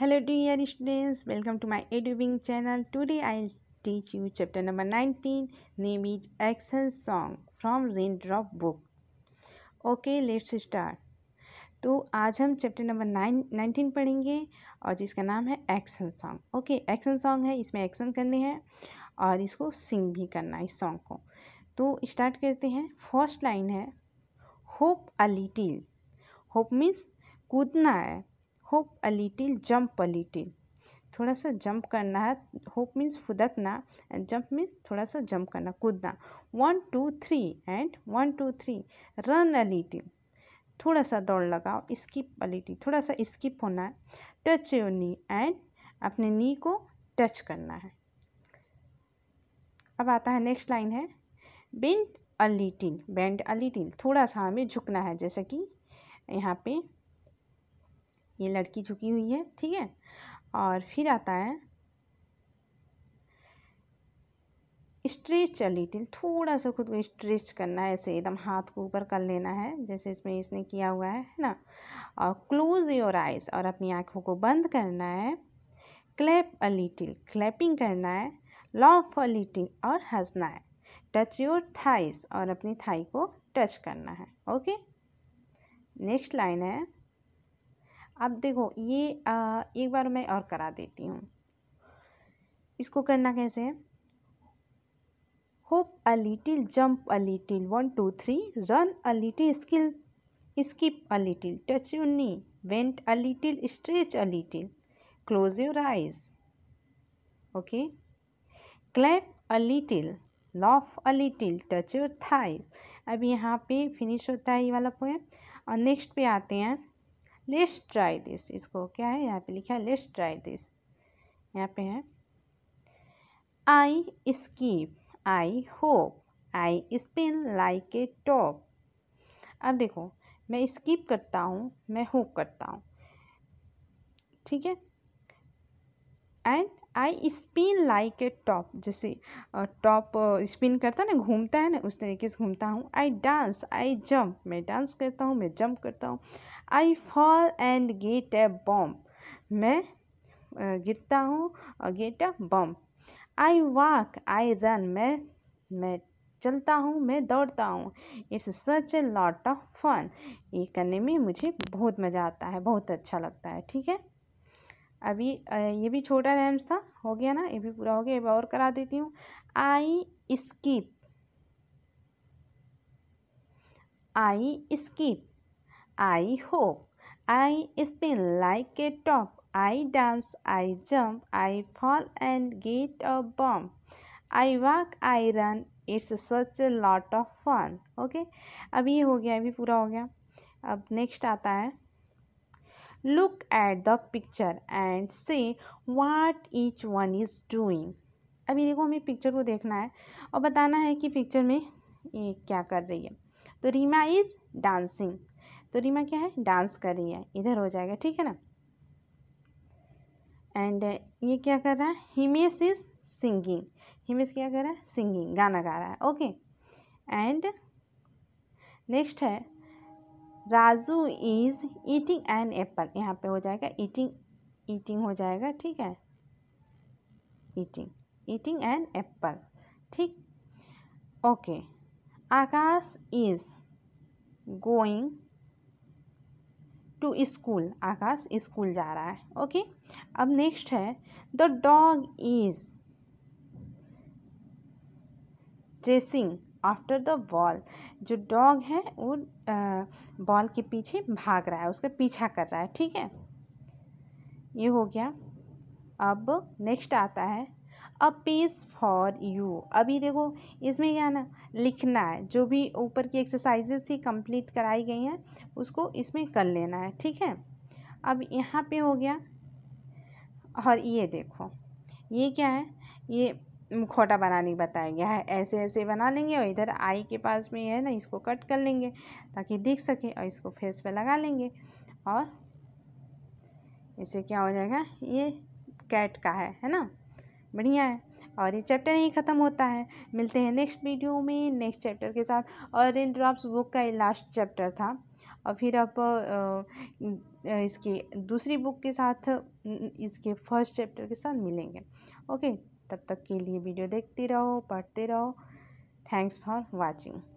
hello dear students welcome to my editing channel today I teach you chapter number nineteen name is action song from rain drop book okay let's start तो आज हम chapter number nine nineteen पढ़ेंगे और जिसका नाम है action song okay action song है इसमें एक्शन करने हैं और इसको सिंग भी करना है इस सॉन्ग को तो स्टार्ट करते हैं फर्स्ट लाइन है hop a little hop means कूदना है hop a little jump a little थोड़ा सा जंप करना है होप मीन्स फुदकना एंड जंप मीन्स थोड़ा सा जंप करना कूदना one two three and one two three run a little थोड़ा सा दौड़ लगाओ स्किप अ लिटिल थोड़ा सा स्किप होना है टच योर नी एंड अपने नी को टच करना है अब आता है नेक्स्ट लाइन है bend a little bend a little थोड़ा सा हमें झुकना है जैसे कि यहाँ पे ये लड़की झुकी हुई है ठीक है और फिर आता है स्ट्रेच अ लिटिल थोड़ा सा खुद को स्ट्रेच करना है ऐसे एकदम हाथ को ऊपर कर लेना है जैसे इसमें इसने किया हुआ है है ना और क्लोज योर आइज़ और अपनी आँखों को बंद करना है क्लैप अ लिटिल क्लैपिंग करना है लॉफ अ लिटिल और हंसना है टच योर थाइज और अपनी थाई को टच करना है ओके नेक्स्ट लाइन है अब देखो ये आ, एक बार मैं और करा देती हूँ इसको करना कैसे है hop a little jump a little one two three run a little skill skip a little touch you knee went a little stretch a little close your eyes okay clap a little laugh a little touch your thighs अब यहाँ पे finish होता है ये वाला poem और next पे आते हैं लेट्स ट्राई दिस इसको क्या है यहाँ पे लिखा है लेट्स ट्राई दिस यहाँ पे है I skip I hop I spin like a top अब देखो मैं स्कीप करता हूँ मैं होप करता हूँ ठीक है and I spin like a top जैसे टॉप स्पिन करता है ना घूमता है ना उस तरीके से घूमता हूँ आई डांस आई जम्प मैं डांस करता हूँ मैं जम्प करता हूँ I fall and get a bump मैं गिरता हूँ और get a bump I walk I run मैं मैं चलता हूँ मैं दौड़ता हूँ it's such a lot of fun ये करने में मुझे बहुत मज़ा आता है बहुत अच्छा लगता है ठीक है अभी ये भी छोटा रैम्स था हो गया ना ये भी पूरा हो गया अब और करा देती हूँ I skip I skip I hop I spin like a top I dance I jump I fall and get a bump I walk I run it's such a lot of fun okay अभी ये हो गया अभी पूरा हो गया अब next आता है look at the picture and see what each one is doing अभी देखो हमें पिक्चर को देखना है और बताना है कि पिक्चर में ये क्या कर रही है तो रीमा इज़ डांसिंग तो रीमा क्या है डांस कर रही है इधर हो जाएगा ठीक है ना एंड ये क्या कर रहा है हिमेश इज़ सिंगिंग हिमेश क्या कर रहा है सिंगिंग गाना गा रहा है ओके एंड नेक्स्ट है Raju is eating an apple यहाँ पे हो जाएगा ईटिंग ईटिंग हो जाएगा ठीक है ईटिंग ईटिंग एन एप्पल ठीक okay Akash is going to school Akash school जा रहा है ओके अब नेक्स्ट है the dog is chasing after the ball जो डॉग है वो बॉल के पीछे भाग रहा है उसका पीछा कर रहा है ठीक है ये हो गया अब नेक्स्ट आता है अ पीस फॉर यू अभी देखो इसमें क्या ना लिखना है जो भी ऊपर की एक्सरसाइजेस थी कंप्लीट कराई गई हैं उसको इसमें कर लेना है ठीक है अब यहाँ पे हो गया और ये देखो ये क्या है ये मुखौटा बनाने बताया गया है ऐसे ऐसे बना लेंगे और इधर आई के पास में है ना इसको कट कर लेंगे ताकि दिख सके और इसको फेस पे लगा लेंगे और इसे क्या हो जाएगा ये कैट का है है ना बढ़िया है और ये चैप्टर यहीं ख़त्म होता है मिलते हैं नेक्स्ट वीडियो में नेक्स्ट चैप्टर के साथ और इन ड्रॉप्स बुक का लास्ट चैप्टर था और फिर आप इसकी दूसरी बुक के साथ इसके फर्स्ट चैप्टर के साथ मिलेंगे ओके तब तक के लिए वीडियो देखते रहो पढ़ते रहो थैंक्स फॉर वाचिंग